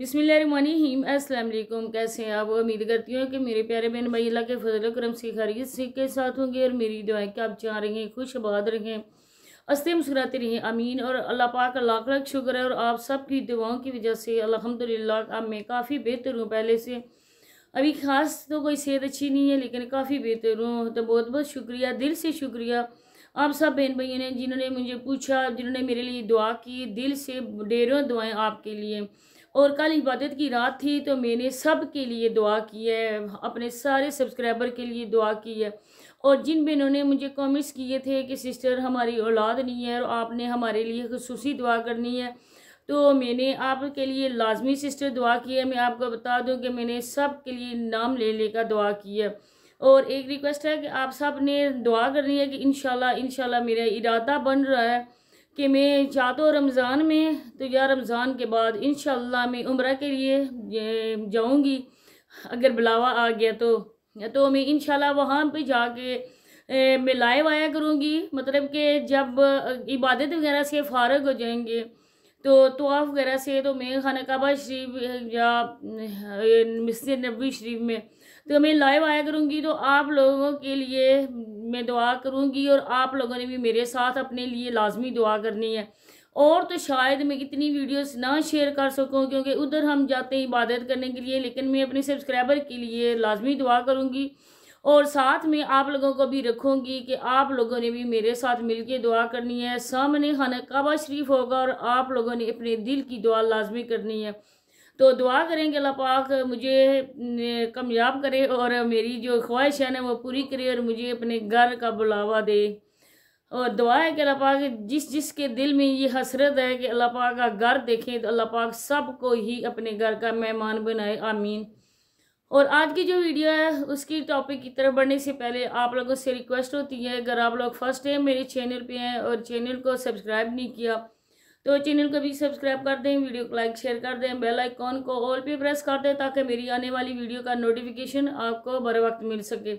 बिसमीम असलम कैसे हैं आप उम्मीद करती हूँ कि मेरे प्यारे बहन भाई अल्लाह के फजल करम से खरीद से के साथ होंगे और मेरी दुआएं कि आप चाह रहे हैं खुश आबाद रहें हंसते मुस्कुराते रहें अमीन और अल्लाह पाक का लाख लाख शुक्र है और आप सब की दुआओं की वजह से अलहमदिल्ला अब मैं काफ़ी बेहतर हूँ पहले से अभी ख़ास तो कोई सेहत अच्छी नहीं है लेकिन काफ़ी बेहतर हूँ तो बहुत बहुत शुक्रिया दिल से शुक्रिया आप सब बहन भाइयों ने जिन्होंने मुझे पूछा जिन्होंने मेरे लिए दुआ की दिल से ढेरों दुआएँ आपके लिए और कल इबादत की रात थी तो मैंने सब के लिए दुआ की है अपने सारे सब्सक्राइबर के लिए दुआ की है और जिन बहनों ने मुझे कॉमेंट्स किए थे कि सिस्टर हमारी औलाद नहीं है और आपने हमारे लिए खसूस दुआ करनी है तो मैंने आपके लिए लाजमी सिस्टर दुआ की है मैं आपको बता दूँ कि मैंने सब के लिए नाम ले लेकर दुआ की है और एक रिक्वेस्ट है कि आप सब ने दुआ करनी है कि इन शाला मेरा इरादा बन रहा है कि मैं या तो रमज़ान में तो या रमज़ान के बाद इन मैं उम्र के लिए जाऊँगी अगर बुलावा आ गया तो तो मैं इन वहाँ पर जाके मैं लाइव आया करूँगी मतलब कि जब इबादत वगैरह से फारग हो जाएंगे तो तोाफ़ वगैरह से तो मैं खाना काबा शरीफ या मिस नबी शरीफ में तो मैं लाइव आया करूँगी तो आप लोगों के लिए मैं दुआ करूँगी और आप लोगों ने भी मेरे साथ अपने लिए लाजमी दुआ करनी है और तो शायद मैं इतनी वीडियोस ना शेयर कर सकूं क्योंकि उधर हम जाते हैं इबादत करने के लिए लेकिन मैं अपने सब्सक्राइबर के लिए लाजमी दुआ करूंगी और साथ में आप लोगों को भी रखूंगी कि आप लोगों ने भी मेरे साथ मिलके दुआ करनी है सामने खाना काबा शरीफ होगा और आप लोगों ने अपने दिल की दुआ लाजमी करनी है तो दुआ करेंगे अल्लाह पाक मुझे कामयाब करे और मेरी जो ख्वाहिश है ना वो पूरी करे और मुझे अपने घर का बुलावा दे और दुआ है कि अल्लाह पाक जिस जिस के दिल में ये हसरत है कि अल्लाह पाक का घर देखें तो अल्लाह पाक सबको ही अपने घर का मेहमान बनाए आमीन और आज की जो वीडियो है उसकी टॉपिक की तरफ बढ़ने से पहले आप लोगों से रिक्वेस्ट होती है अगर आप लोग फर्स्ट टाइम मेरे चैनल पे हैं और चैनल को सब्सक्राइब नहीं किया तो चैनल को भी सब्सक्राइब कर दें वीडियो को लाइक शेयर कर दें बेल आइकॉन को ऑल पे प्रेस कर दें ताकि मेरी आने वाली वीडियो का नोटिफिकेशन आपको बर वक्त मिल सके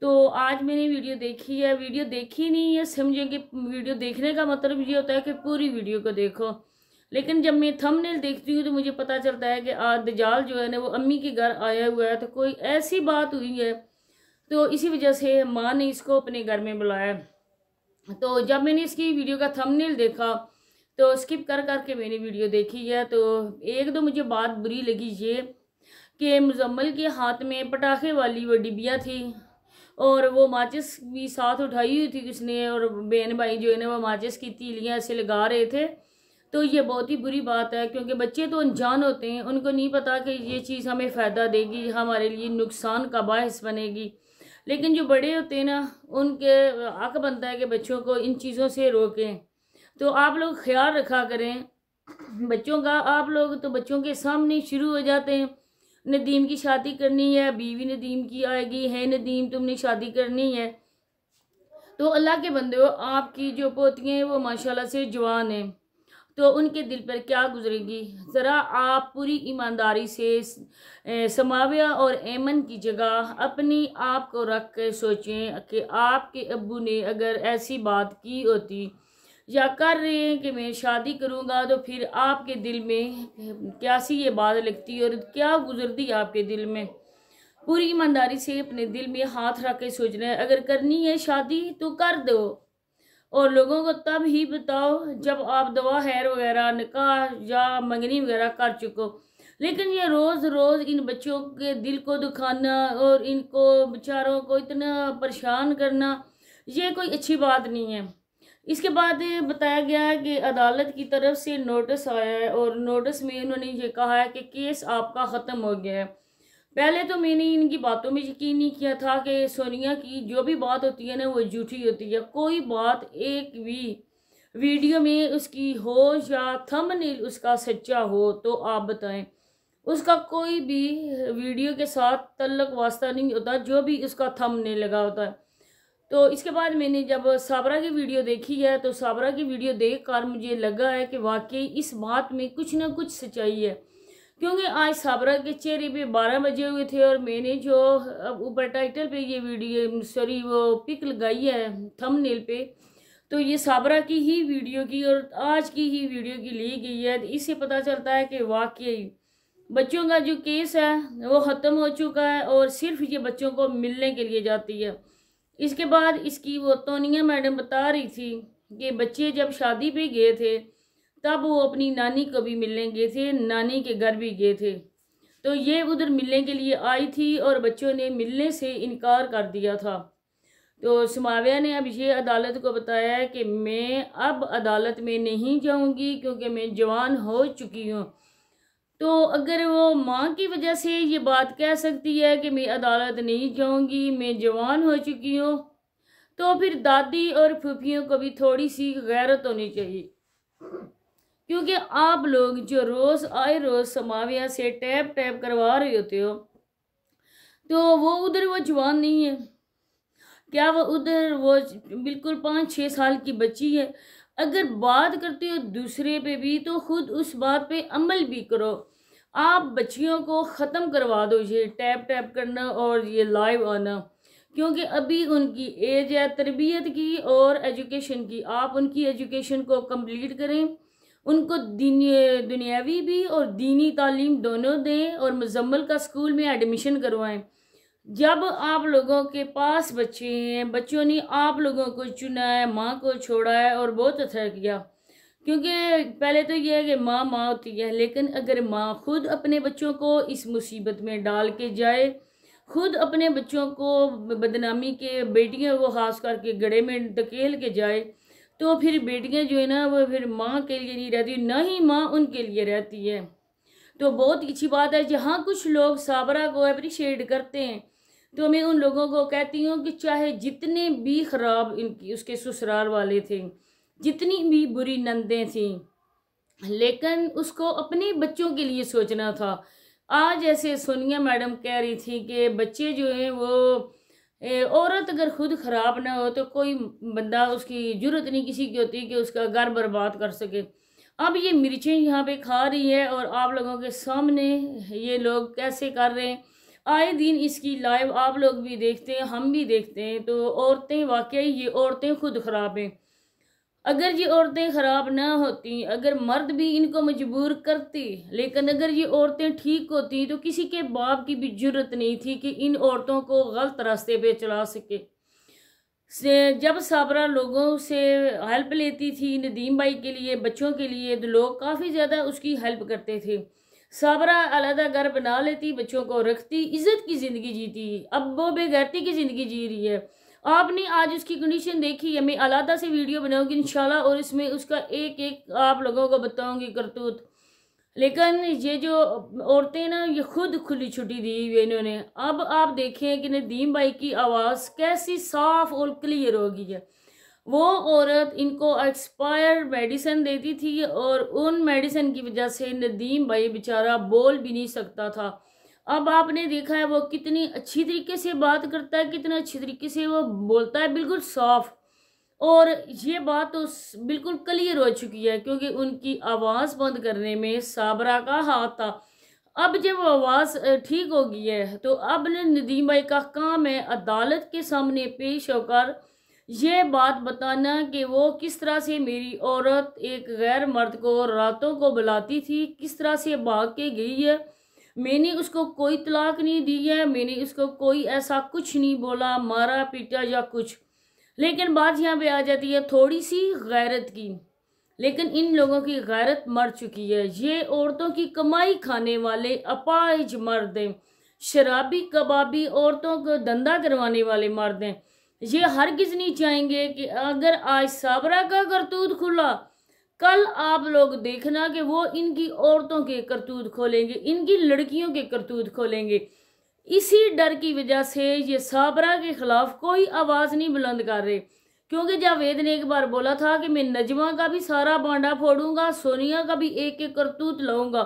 तो आज मैंने वीडियो देखी है वीडियो देखी नहीं है समझें कि वीडियो देखने का मतलब ये होता है कि पूरी वीडियो को देखो लेकिन जब मैं थंबनेल देखती हूँ तो मुझे पता चलता है कि आज दजाल जो है ना वो अम्मी के घर आया हुआ है तो कोई ऐसी बात हुई है तो इसी वजह से माँ ने इसको अपने घर में बुलाया तो जब मैंने इसकी वीडियो का थंबनेल देखा तो स्किप कर कर के मैंने वीडियो देखी है तो एक दो मुझे बात बुरी लगी ये कि मुजम्मल के हाथ में पटाखे वाली वो डिबिया थी और वो माचिस भी साथ उठाई हुई थी उसने और बहन भाई जो है ना वो माचिस की तीलियाँ ऐसे लगा रहे थे तो ये बहुत ही बुरी बात है क्योंकि बच्चे तो अनजान होते हैं उनको नहीं पता कि ये चीज़ हमें फ़ायदा देगी हमारे लिए नुकसान का बायस बनेगी लेकिन जो बड़े होते हैं ना उनके हक बनता है कि बच्चों को इन चीज़ों से रोकें तो आप लोग ख्याल रखा करें बच्चों का आप लोग तो बच्चों के सामने शुरू हो जाते हैं नदीम की शादी करनी है बीवी नदीम की आएगी है नदीम तुमने शादी करनी है तो अल्लाह के बंदे हो आपकी जो पोतियाँ हैं वो माशाल्लाह से जवान हैं तो उनके दिल पर क्या गुजरेगी ज़रा आप पूरी ईमानदारी से समाविया और ऐमन की जगह अपनी आप को रख कर सोचें कि आपके अबू ने अगर ऐसी बात की होती या कर रहे हैं कि मैं शादी करूँगा तो फिर आपके दिल में कैसी ये बात लगती है और क्या गुजरती है आपके दिल में पूरी ईमानदारी से अपने दिल में हाथ रख के सोचना है अगर करनी है शादी तो कर दो और लोगों को तब ही बताओ जब आप दवा हैर वगैरह निकाह या मंगनी वगैरह कर चुको लेकिन ये रोज़ रोज़ इन बच्चों के दिल को दुखाना और इनको बेचारों को इतना परेशान करना ये कोई अच्छी बात नहीं है इसके बाद बताया गया है कि अदालत की तरफ से नोटिस आया है और नोटिस में उन्होंने ये कहा है कि केस आपका ख़त्म हो गया है पहले तो मैंने इनकी बातों में यकीन नहीं किया था कि सोनिया की जो भी बात होती है ना वो झूठी होती है कोई बात एक भी वीडियो में उसकी हो या थम उसका सच्चा हो तो आप बताएं उसका कोई भी वीडियो के साथ तल्लक वास्ता नहीं होता जो भी उसका थम लगा होता है तो इसके बाद मैंने जब साबरा की वीडियो देखी है तो साबरा की वीडियो देख कर मुझे लगा है कि वाकई इस बात में कुछ ना कुछ सच्चाई है क्योंकि आज साबरा के चेहरे पे बारह बजे हुए थे और मैंने जो ऊपर टाइटल पे ये वीडियो सॉरी वो पिक लगाई है थंबनेल पे तो ये साबरा की ही वीडियो की और आज की ही वीडियो की ली गई है इससे पता चलता है कि वाकई बच्चों का जो केस है वो ख़त्म हो चुका है और सिर्फ ये बच्चों को मिलने के लिए जाती है इसके बाद इसकी वो तोनिया मैडम बता रही थी कि बच्चे जब शादी पे गए थे तब वो अपनी नानी को भी मिलने गए थे नानी के घर भी गए थे तो ये उधर मिलने के लिए आई थी और बच्चों ने मिलने से इनकार कर दिया था तो समाविया ने अब ये अदालत को बताया कि मैं अब अदालत में नहीं जाऊंगी क्योंकि मैं जवान हो चुकी हूँ तो अगर वो माँ की वजह से ये बात कह सकती है कि मैं अदालत नहीं जाऊँगी मैं जवान हो चुकी हूँ तो फिर दादी और फूफियों को भी थोड़ी सी गैरत होनी चाहिए क्योंकि आप लोग जो रोज़ आए रोज़ समाविया से टैप टैप करवा रहे होते हो तो वो उधर वो जवान नहीं है क्या वो उधर वो बिल्कुल पाँच छः साल की बच्ची है अगर बात करते हो दूसरे पे भी तो ख़ुद उस बात पे अमल भी करो आप बच्चियों को ख़त्म करवा दो ये टैप टैप करना और ये लाइव आना क्योंकि अभी उनकी एज है तरबियत की और एजुकेशन की आप उनकी एजुकेशन को कंप्लीट करें उनको दुनियावी भी और दीनी तालीम दोनों दें और मजम्मल का स्कूल में एडमिशन करवाएं जब आप लोगों के पास बच्चे हैं बच्चों ने आप लोगों को चुना है माँ को छोड़ा है और बहुत अच्छा किया क्योंकि पहले तो यह है कि माँ माँ होती है लेकिन अगर माँ खुद अपने बच्चों को इस मुसीबत में डाल के जाए खुद अपने बच्चों को बदनामी के बेटियों को ख़ास करके गड़े में धकेल के जाए तो फिर बेटियाँ जो है ना वो फिर माँ के लिए नहीं रहती ना ही माँ उनके लिए रहती है तो बहुत अच्छी बात है जहाँ कुछ लोग साबरा को अप्रिशिएट करते हैं तो मैं उन लोगों को कहती हूँ कि चाहे जितने भी ख़राब इनकी उसके ससुराल वाले थे जितनी भी बुरी नंदें थी लेकिन उसको अपने बच्चों के लिए सोचना था आज ऐसे सोनिया मैडम कह रही थी कि बच्चे जो हैं वो औरत अगर खुद ख़राब ना हो तो कोई बंदा उसकी जरूरत नहीं किसी की होती कि उसका घर बर्बाद कर सके अब ये मिर्चें यहाँ पे खा रही है और आप लोगों के सामने ये लोग कैसे कर रहे हैं आए दिन इसकी लाइव आप लोग भी देखते हैं हम भी देखते हैं तो औरतें वाकई ये औरतें खुद ख़राब हैं अगर ये औरतें ख़राब ना होती अगर मर्द भी इनको मजबूर करते लेकिन अगर ये औरतें ठीक होती तो किसी के बाप की भी जरूरत नहीं थी कि इन औरतों को गलत रास्ते पे चला सके से जब साबरा लोगों से हेल्प लेती थी नदीम भाई के लिए बच्चों के लिए तो लोग काफ़ी ज़्यादा उसकी हेल्प करते थे साबरा अलहदा घर बना लेती बच्चों को रखती इज़्ज़त की ज़िंदगी जीती अब वो बेगैरती की ज़िंदगी जी रही है आपने आज उसकी कंडीशन देखी है मैं अलहदा से वीडियो बनाऊंगी इंशाल्लाह और इसमें उसका एक एक आप लोगों को बताऊंगी करतूत लेकिन ये जो औरतें ना ये खुद खुली छुट्टी दी हुई इन्होंने अब आप देखें कि नदीम भाई की आवाज़ कैसी साफ़ और क्लियर होगी है वो औरत इनको एक्सपायर मेडिसिन देती थी और उन मेडिसिन की वजह से नदीम भाई बेचारा बोल भी नहीं सकता था अब आपने देखा है वो कितनी अच्छी तरीके से बात करता है कितने अच्छी तरीके से वो बोलता है बिल्कुल साफ़ और ये बात तो बिल्कुल क्लियर हो चुकी है क्योंकि उनकी आवाज़ बंद करने में साबरा का हाथ था अब जब आवाज़ ठीक हो गई है तो अब नदीम भाई का काम है अदालत के सामने पेश होकर ये बात बताना कि वो किस तरह से मेरी औरत एक गैर मर्द को रातों को बुलाती थी किस तरह से भाग के गई है मैंने उसको कोई तलाक नहीं दी है मैंने उसको कोई ऐसा कुछ नहीं बोला मारा पीटा या कुछ लेकिन बात यहाँ पे आ जाती है थोड़ी सी गैरत की लेकिन इन लोगों की गैरत मर चुकी है ये औरतों की कमाई खाने वाले अपाइज मर्द हैं शराबी कबाबी औरतों को धंधा करवाने वाले मर्द हैं ये हर किस नहीं चाहेंगे कि अगर आज साबरा का करतूत खुला कल आप लोग देखना कि वो इनकी औरतों के करतूत खोलेंगे इनकी लड़कियों के करतूत खोलेंगे इसी डर की वजह से ये साबरा के ख़िलाफ़ कोई आवाज़ नहीं बुलंद कर रहे क्योंकि जावेद ने एक बार बोला था कि मैं नजमा का भी सारा बांडा फोड़ूंगा सोनिया का भी एक एक करतूत लाऊंगा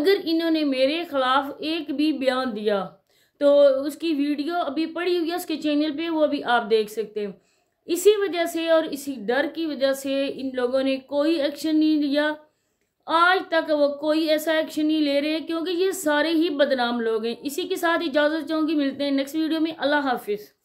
अगर इन्होंने मेरे ख़िलाफ़ एक भी बयान दिया तो उसकी वीडियो अभी पड़ी हुई है उसके चैनल पे वो अभी आप देख सकते हैं इसी वजह से और इसी डर की वजह से इन लोगों ने कोई एक्शन नहीं लिया आज तक वो कोई ऐसा एक्शन नहीं ले रहे क्योंकि ये सारे ही बदनाम लोग हैं इसी के साथ इजाज़त चाहूँगी मिलते हैं नेक्स्ट वीडियो में अल्लाह हाफिज़